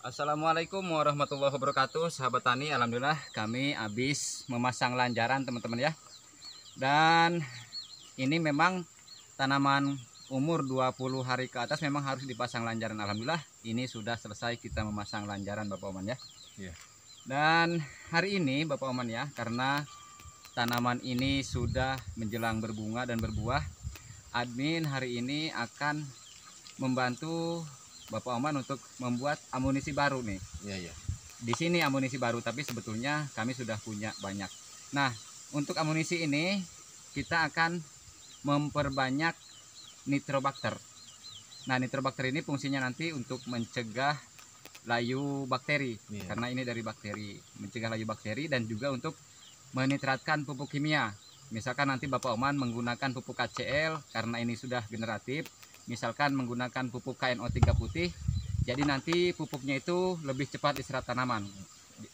Assalamualaikum warahmatullahi wabarakatuh Sahabat tani Alhamdulillah kami habis memasang lanjaran teman-teman ya Dan ini memang tanaman umur 20 hari ke atas memang harus dipasang lanjaran Alhamdulillah ini sudah selesai kita memasang lanjaran Bapak Oman ya yeah. Dan hari ini Bapak Oman ya karena tanaman ini sudah menjelang berbunga dan berbuah Admin hari ini akan membantu Bapak Oman untuk membuat amunisi baru nih. Iya, iya. Di sini amunisi baru tapi sebetulnya kami sudah punya banyak. Nah, untuk amunisi ini kita akan memperbanyak nitrobakter. Nah, nitrobakter ini fungsinya nanti untuk mencegah layu bakteri iya. karena ini dari bakteri, mencegah layu bakteri dan juga untuk menitratkan pupuk kimia. Misalkan nanti Bapak Oman menggunakan pupuk KCL karena ini sudah generatif, misalkan menggunakan pupuk KNO3 putih jadi nanti pupuknya itu lebih cepat diserap tanaman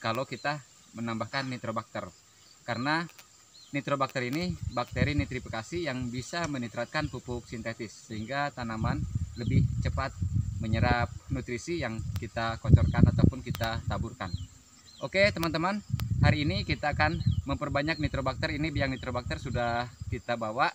kalau kita menambahkan nitrobakter karena nitrobakter ini bakteri nitrifikasi yang bisa menitratkan pupuk sintetis sehingga tanaman lebih cepat menyerap nutrisi yang kita kocorkan ataupun kita taburkan Oke teman-teman hari ini kita akan memperbanyak nitrobakter ini biang nitrobakter sudah kita bawa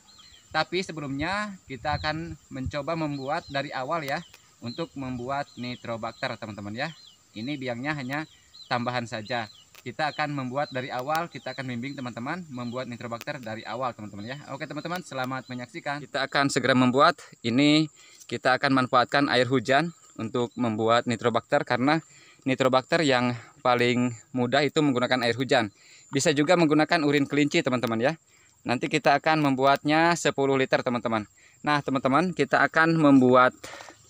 tapi sebelumnya kita akan mencoba membuat dari awal ya untuk membuat nitrobakter teman-teman ya. Ini biangnya hanya tambahan saja. Kita akan membuat dari awal, kita akan bimbing teman-teman membuat nitrobakter dari awal teman-teman ya. Oke teman-teman, selamat menyaksikan. Kita akan segera membuat. Ini kita akan manfaatkan air hujan untuk membuat nitrobakter karena nitrobakter yang paling mudah itu menggunakan air hujan. Bisa juga menggunakan urin kelinci teman-teman ya nanti kita akan membuatnya 10 liter teman-teman nah teman-teman kita akan membuat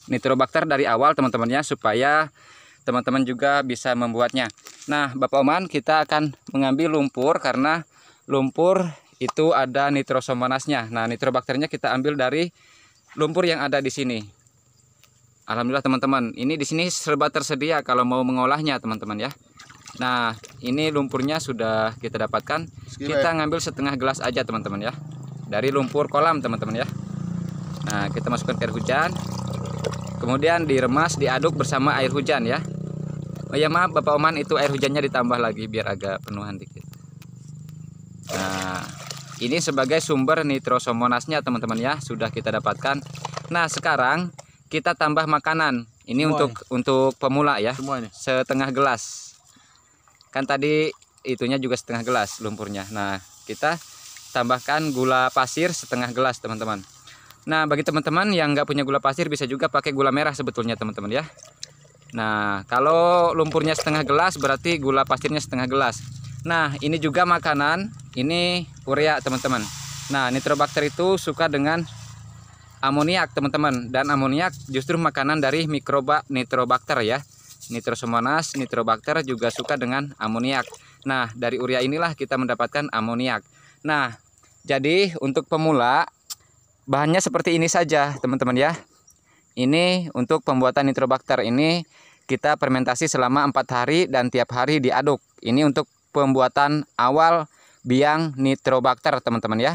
nitrobakter dari awal teman-temannya supaya teman-teman juga bisa membuatnya nah Bapak Oman kita akan mengambil lumpur karena lumpur itu ada nitrosomonasnya nah nitrobakternya kita ambil dari lumpur yang ada di sini Alhamdulillah teman-teman ini di sini serba tersedia kalau mau mengolahnya teman-teman ya Nah, ini lumpurnya sudah kita dapatkan. Sekiranya. kita eh. ngambil setengah gelas aja, teman-teman ya. Dari lumpur kolam, teman-teman ya. Nah, kita masukkan air hujan. Kemudian diremas, diaduk bersama air hujan ya. Oh ya maaf Bapak Oman itu air hujannya ditambah lagi biar agak penuhan dikit. Nah, ini sebagai sumber nitrosomonasnya teman-teman ya, sudah kita dapatkan. Nah, sekarang kita tambah makanan. Ini Semua untuk untuk pemula ya. Semuanya. Setengah gelas kan tadi itunya juga setengah gelas lumpurnya nah kita tambahkan gula pasir setengah gelas teman-teman nah bagi teman-teman yang nggak punya gula pasir bisa juga pakai gula merah sebetulnya teman-teman ya nah kalau lumpurnya setengah gelas berarti gula pasirnya setengah gelas nah ini juga makanan ini urea teman-teman nah nitrobakter itu suka dengan amoniak teman-teman dan amoniak justru makanan dari mikroba nitrobakter ya nitrosomonas, nitrobakter juga suka dengan amoniak. Nah, dari urea inilah kita mendapatkan amoniak. Nah, jadi untuk pemula bahannya seperti ini saja, teman-teman ya. Ini untuk pembuatan nitrobakter ini kita fermentasi selama empat hari dan tiap hari diaduk. Ini untuk pembuatan awal biang nitrobakter, teman-teman ya.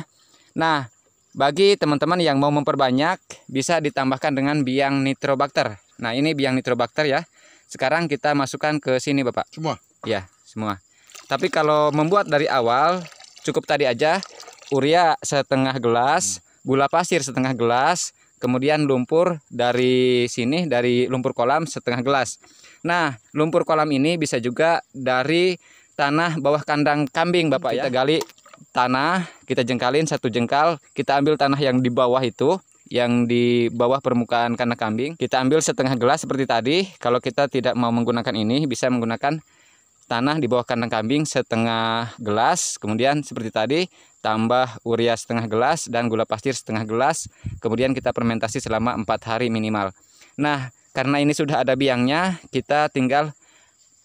Nah, bagi teman-teman yang mau memperbanyak bisa ditambahkan dengan biang nitrobakter. Nah, ini biang nitrobakter ya. Sekarang kita masukkan ke sini Bapak. Semua? Ya, semua. Tapi kalau membuat dari awal, cukup tadi aja. Urea setengah gelas, gula pasir setengah gelas, kemudian lumpur dari sini, dari lumpur kolam setengah gelas. Nah, lumpur kolam ini bisa juga dari tanah bawah kandang kambing Bapak. Ya. Kita ya. gali tanah, kita jengkalin satu jengkal, kita ambil tanah yang di bawah itu, yang di bawah permukaan kandang kambing. Kita ambil setengah gelas seperti tadi. Kalau kita tidak mau menggunakan ini, bisa menggunakan tanah di bawah kandang kambing setengah gelas. Kemudian seperti tadi, tambah urea setengah gelas dan gula pasir setengah gelas. Kemudian kita fermentasi selama empat hari minimal. Nah, karena ini sudah ada biangnya, kita tinggal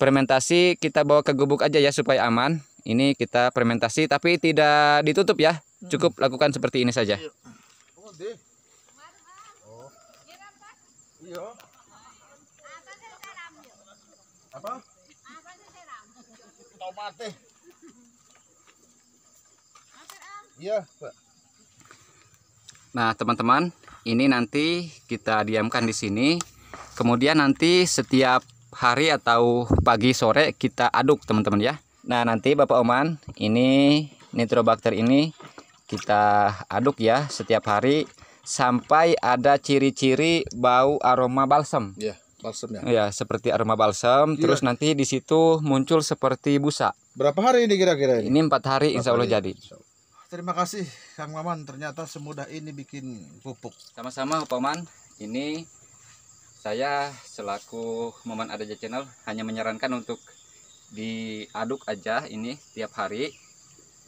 fermentasi kita bawa ke gubuk aja ya supaya aman. Ini kita fermentasi tapi tidak ditutup ya. Cukup lakukan seperti ini saja. Iya. Oh, yo. Iya. Apa? Tomate. Iya, Pak. Nah, teman-teman, ini nanti kita diamkan di sini. Kemudian nanti setiap hari atau pagi sore kita aduk, teman-teman ya. Nah, nanti Bapak Oman, ini nitrobakter ini kita aduk ya setiap hari sampai ada ciri-ciri bau aroma balsam. Iya, yeah, balsam ya. Iya, seperti aroma balsam. Yeah. Terus nanti di situ muncul seperti busa. Berapa hari ini kira-kira ini? Ini empat hari, insya Allah jadi. Terima kasih Kang Maman, ternyata semudah ini bikin pupuk. Sama-sama Paman, ini saya selaku Maman Adaja Channel hanya menyarankan untuk diaduk aja ini tiap hari.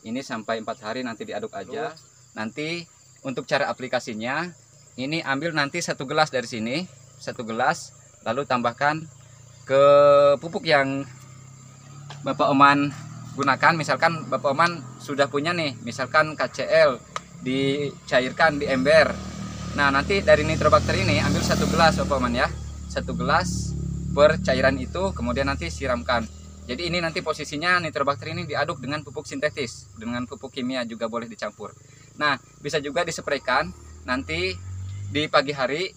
Ini sampai empat hari nanti diaduk aja. Oh. Nanti untuk cara aplikasinya, ini ambil nanti satu gelas dari sini, satu gelas, lalu tambahkan ke pupuk yang Bapak Oman gunakan. Misalkan Bapak Oman sudah punya nih, misalkan KCL dicairkan di ember. Nah, nanti dari nitrobakter ini ambil satu gelas Bapak Oman ya. Satu gelas per cairan itu kemudian nanti siramkan. Jadi ini nanti posisinya nitrobakter ini diaduk dengan pupuk sintetis, dengan pupuk kimia juga boleh dicampur. Nah, bisa juga disepraykan nanti di pagi hari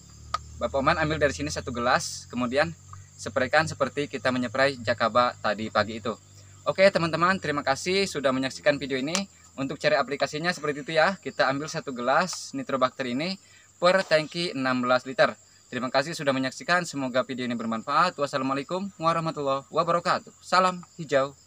Bapak Oman ambil dari sini satu gelas, kemudian seprekan seperti kita menyeprai jakaba tadi pagi itu. Oke teman-teman, terima kasih sudah menyaksikan video ini. Untuk cari aplikasinya seperti itu ya, kita ambil satu gelas nitrobakter ini per tangki 16 liter. Terima kasih sudah menyaksikan, semoga video ini bermanfaat. Wassalamualaikum warahmatullahi wabarakatuh. Salam hijau.